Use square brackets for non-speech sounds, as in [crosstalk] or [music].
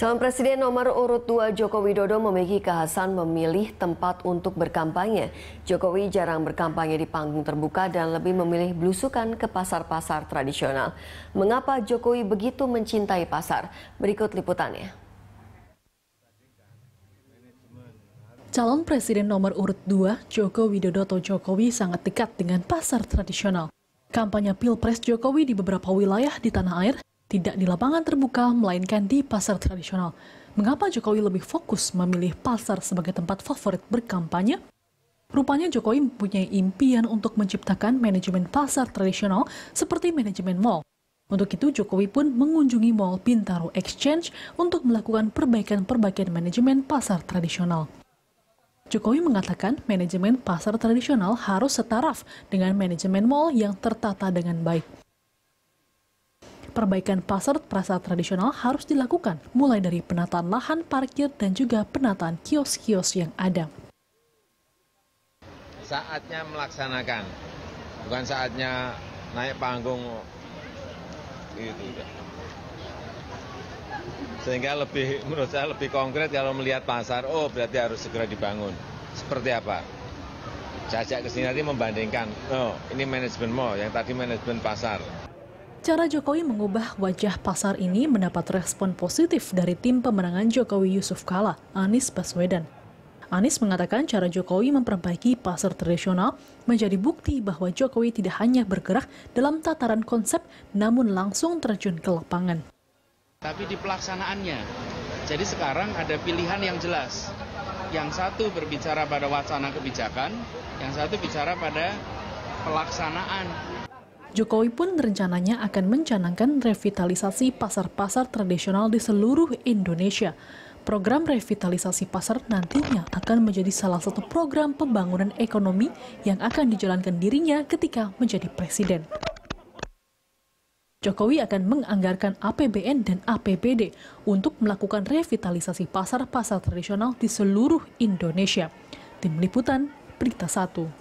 Calon Presiden nomor urut 2 Joko Widodo memiliki kehasan memilih tempat untuk berkampanye. Jokowi jarang berkampanye di panggung terbuka dan lebih memilih belusukan ke pasar-pasar tradisional. Mengapa Jokowi begitu mencintai pasar? Berikut liputannya. Calon Presiden nomor urut 2 Joko Widodo atau Jokowi sangat dekat dengan pasar tradisional. Kampanye Pilpres Jokowi di beberapa wilayah di tanah air tidak di lapangan terbuka, melainkan di pasar tradisional. Mengapa Jokowi lebih fokus memilih pasar sebagai tempat favorit berkampanye? Rupanya Jokowi mempunyai impian untuk menciptakan manajemen pasar tradisional seperti manajemen mall. Untuk itu, Jokowi pun mengunjungi Mall Pintaro Exchange untuk melakukan perbaikan-perbaikan manajemen pasar tradisional. Jokowi mengatakan manajemen pasar tradisional harus setaraf dengan manajemen mall yang tertata dengan baik perbaikan pasar pasar tradisional harus dilakukan, mulai dari penataan lahan parkir dan juga penataan kios-kios yang ada. Saatnya melaksanakan, bukan saatnya naik panggung gitu sehingga lebih [laughs] menurut saya lebih konkret kalau melihat pasar oh berarti harus segera dibangun seperti apa saya ajak ke sini nanti membandingkan oh ini manajemen mall yang tadi manajemen pasar Cara Jokowi mengubah wajah pasar ini mendapat respon positif dari tim pemenangan Jokowi Yusuf Kala, Anies Baswedan. Anies mengatakan cara Jokowi memperbaiki pasar tradisional menjadi bukti bahwa Jokowi tidak hanya bergerak dalam tataran konsep, namun langsung terjun ke lapangan. Tapi di pelaksanaannya, jadi sekarang ada pilihan yang jelas. Yang satu berbicara pada wacana kebijakan, yang satu bicara pada pelaksanaan Jokowi pun rencananya akan mencanangkan revitalisasi pasar-pasar tradisional di seluruh Indonesia. Program revitalisasi pasar nantinya akan menjadi salah satu program pembangunan ekonomi yang akan dijalankan dirinya ketika menjadi presiden. Jokowi akan menganggarkan APBN dan APBD untuk melakukan revitalisasi pasar-pasar tradisional di seluruh Indonesia. Tim Liputan, Berita 1.